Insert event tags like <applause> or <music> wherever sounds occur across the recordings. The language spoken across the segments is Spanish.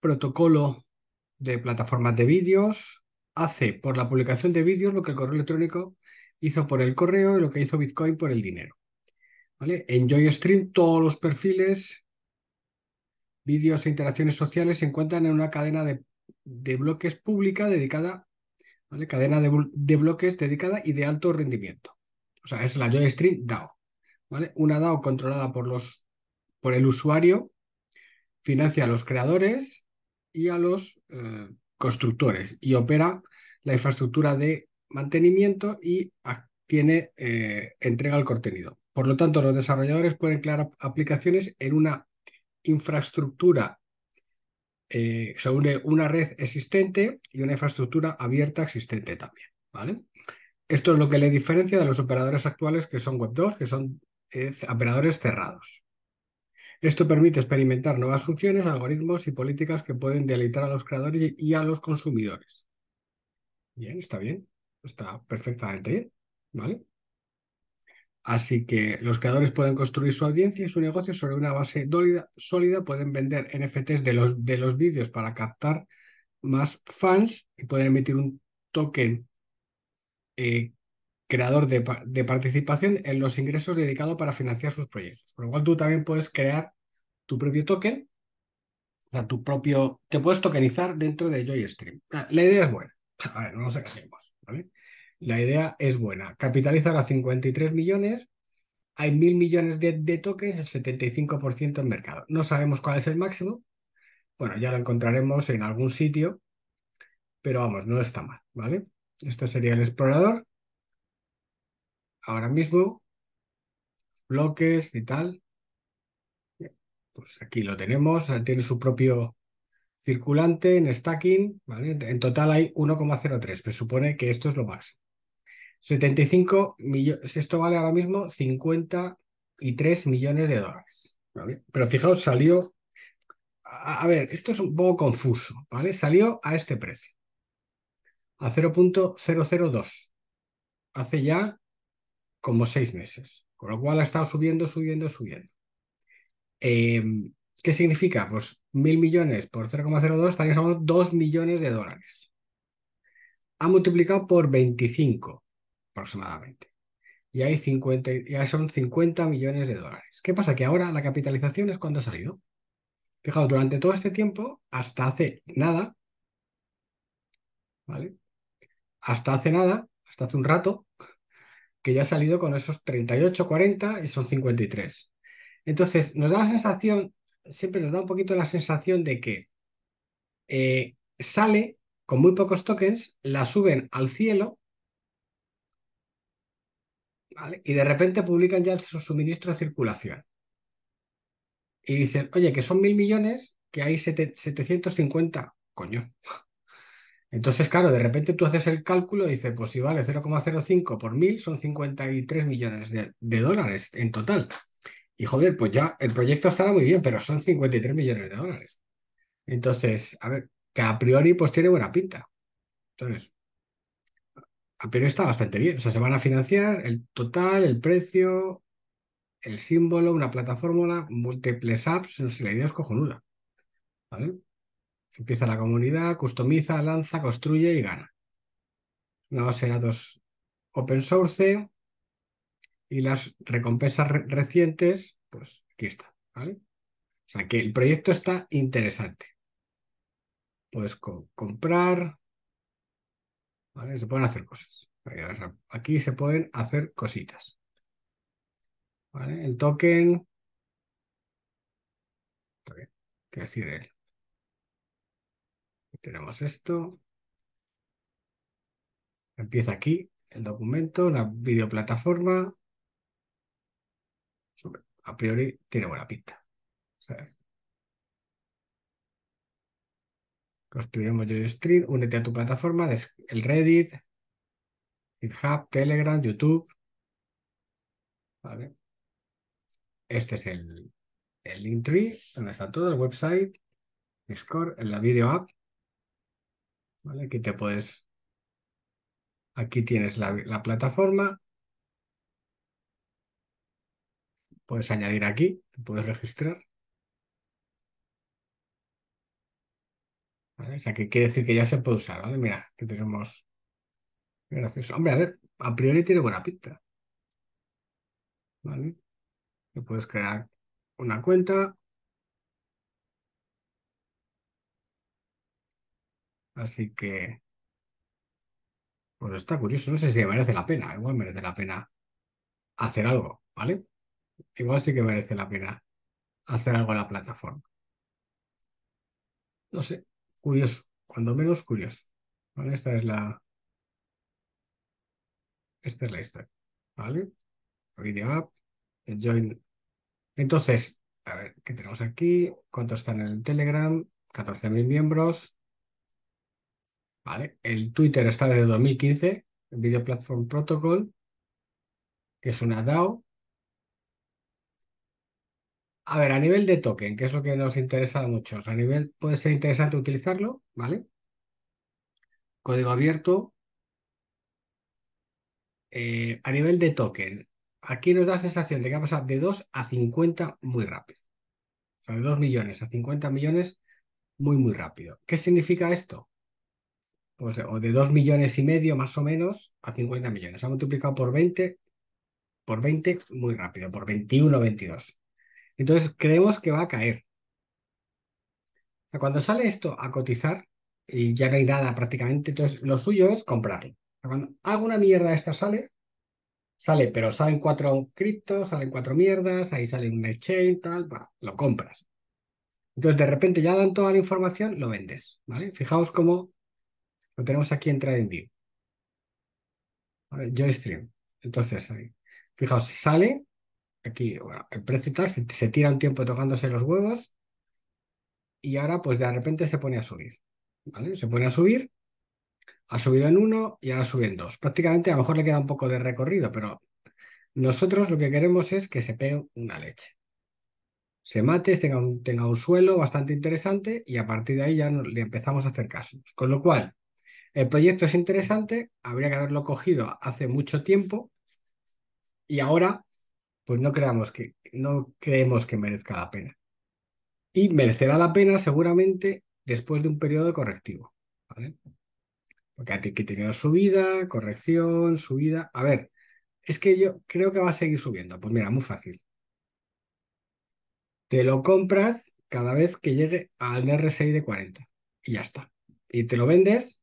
protocolo de plataformas de vídeos hace por la publicación de vídeos lo que el correo electrónico hizo por el correo y lo que hizo Bitcoin por el dinero. ¿Vale? En JoyStream todos los perfiles, vídeos e interacciones sociales se encuentran en una cadena de, bloques pública dedicada, ¿vale? cadena de, bloques dedicada y de alto rendimiento. O sea, es la JoyStream DAO. ¿vale? Una DAO controlada por, los, por el usuario, financia a los creadores y a los eh, constructores y opera la infraestructura de mantenimiento y tiene eh, entrega el contenido. Por lo tanto, los desarrolladores pueden crear aplicaciones en una infraestructura eh, sobre una red existente y una infraestructura abierta existente también. ¿vale? Esto es lo que le diferencia de los operadores actuales que son Web2, que son eh, operadores cerrados. Esto permite experimentar nuevas funciones, algoritmos y políticas que pueden deleitar a los creadores y a los consumidores. Bien, está bien, está perfectamente bien, ¿vale? Así que los creadores pueden construir su audiencia y su negocio sobre una base sólida, pueden vender NFTs de los, de los vídeos para captar más fans y pueden emitir un token eh, creador de, participación en los ingresos dedicados para financiar sus proyectos. por lo cual tú también puedes crear tu propio token, o sea, tu propio, te puedes tokenizar dentro de Joystream. Ah, la idea es buena. <laughs> A ver, no nos engañemos, La idea es buena. Capitalizar a 53 millones, hay mil millones de, de tokens, el 75% en mercado. No sabemos cuál es el máximo. Bueno, ya lo encontraremos en algún sitio, pero vamos, no está mal, ¿vale? Este sería el explorador ahora mismo, bloques y tal. Pues aquí lo tenemos, tiene su propio circulante en stacking, En total hay 1,03, pero supone que esto es lo máximo. 75 millones, esto vale ahora mismo 53 millones de dólares, Pero fijaos, salió, a, a ver, esto es un poco confuso, ¿vale? Salió a este precio, a 0.002, hace ya como seis meses, con lo cual ha estado subiendo, subiendo, subiendo. Em, ¿Qué significa? Pues mil millones por 0,02 estarían son 2 millones de dólares. Ha multiplicado por 25 aproximadamente. Y hay 50, ya son 50 millones de dólares. ¿Qué pasa? Que ahora la capitalización es cuando ha salido. Fijaos, durante todo este tiempo, hasta hace nada, ¿vale? Hasta hace nada, hasta hace un rato, que ya ha salido con esos 38, 40 y son 53. Entonces, nos da la sensación, siempre nos da un poquito la sensación de que eh, sale con muy pocos tokens, la suben al cielo y de repente publican ya su suministro de circulación. Y dicen, oye, que son mil millones, que hay 750, coño, entonces, claro, de repente tú haces el cálculo y dices, pues si vale 0,05 por mil son 53 millones de, dólares en total. Y joder, pues ya el proyecto estará muy bien, pero son 53 millones de dólares. Entonces, a ver, que a priori pues tiene buena pinta. Entonces, a priori está bastante bien. O sea, se van a financiar el total, el precio, el símbolo, una plataforma, múltiples apps. No la idea es cojonuda. ¿Vale? empieza la comunidad, customiza, lanza, construye y gana. Una base de datos open source y las recompensas recientes, pues aquí está. ¿vale? O sea que el proyecto está interesante. Puedes comprar, ¿vale? se pueden hacer cosas. Aquí se pueden hacer cositas. El token, ¿qué decir de él? Tenemos esto. Empieza aquí el documento, la videoplataforma. A priori tiene buena pinta. O yo construiremos únete a tu plataforma, el Reddit, GitHub, Telegram, YouTube. Vale. Este es el, el link tree, donde está todo, el website, Discord, la video app. ¿vale? Aquí te puedes... Aquí tienes la, la plataforma. Puedes añadir aquí, te puedes registrar. ¿Vale? O quiere decir que ya se puede usar, ¿vale? Mira, que tenemos... Gracias. Hombre, a ver, a priori tiene buena pinta. ¿Vale? Le puedes crear una cuenta. Así que, pues está curioso. No sé si merece la pena. Igual merece la pena hacer algo, ¿vale? Igual sí que merece la pena hacer algo en la plataforma. No sé, curioso. Cuando menos curioso. ¿Vale? Esta es la. Esta es la historia. ¿Vale? Video app. Join. Entonces, a ver, ¿qué tenemos aquí? ¿Cuántos están en el Telegram? 14.000 miembros. El Twitter está desde 2015, Video Platform Protocol, que es una DAO. A ver, a nivel de token, que es lo que nos interesa a muchos, a nivel puede ser interesante utilizarlo, ¿vale? Código abierto. Eh, a nivel de token, aquí nos da sensación de que ha pasar de 2 a 50 muy rápido. O sea, de 2 millones a 50 millones muy, muy rápido. ¿Qué significa esto? de, pues, o de 2 millones y medio más o menos a 50 millones. Ha multiplicado por 20, por 20 muy rápido, por 21 22. Entonces creemos que va a caer. cuando sale esto a cotizar y ya no hay nada prácticamente, entonces lo suyo es comprarlo. cuando alguna mierda esta sale, sale, pero salen cuatro criptos, salen cuatro mierdas, ahí sale un exchange, tal, lo compras. Entonces, de repente ya dan toda la información, lo vendes, ¿vale? Fijaos cómo lo tenemos aquí en vivo, Joystream. Entonces, ahí. fijaos, sale aquí bueno, el precio y tal, se, tira un tiempo tocándose los huevos y ahora pues de repente se pone a subir. ¿vale? Se pone a subir, ha subido en uno y ahora sube en dos. Prácticamente a lo mejor le queda un poco de recorrido, pero nosotros lo que queremos es que se pegue una leche. Se mate, tenga un, suelo bastante interesante y a partir de ahí ya le empezamos a hacer caso. Con lo cual, el proyecto es interesante, habría que haberlo cogido hace mucho tiempo y ahora pues no creamos que no creemos que merezca la pena. Y merecerá la pena seguramente después de un periodo correctivo, ¿vale? Porque ha tenido subida, corrección, subida. A ver, es que yo creo que va a seguir subiendo. Pues mira, muy fácil. Te lo compras cada vez que llegue al RSI de 40 y ya está. Y te lo vendes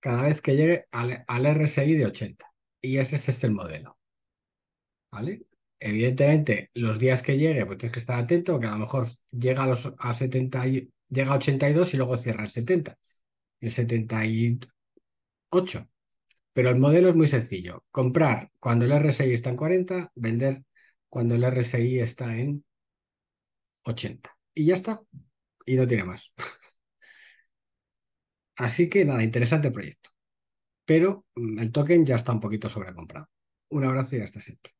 cada vez que llegue al, RSI de 80. Y ese, es el modelo. ¿Vale? Evidentemente, los días que llegue, pues tienes que estar atento, que a lo mejor llega a, los, a 70 llega a 82 y luego cierra el 70. El 78. Pero el modelo es muy sencillo. Comprar cuando el RSI está en 40, vender cuando el RSI está en 80. Y ya está. Y no tiene más. <laughs> Así que nada, interesante proyecto. Pero mm, el token ya está un poquito sobrecomprado. Un abrazo y hasta siempre.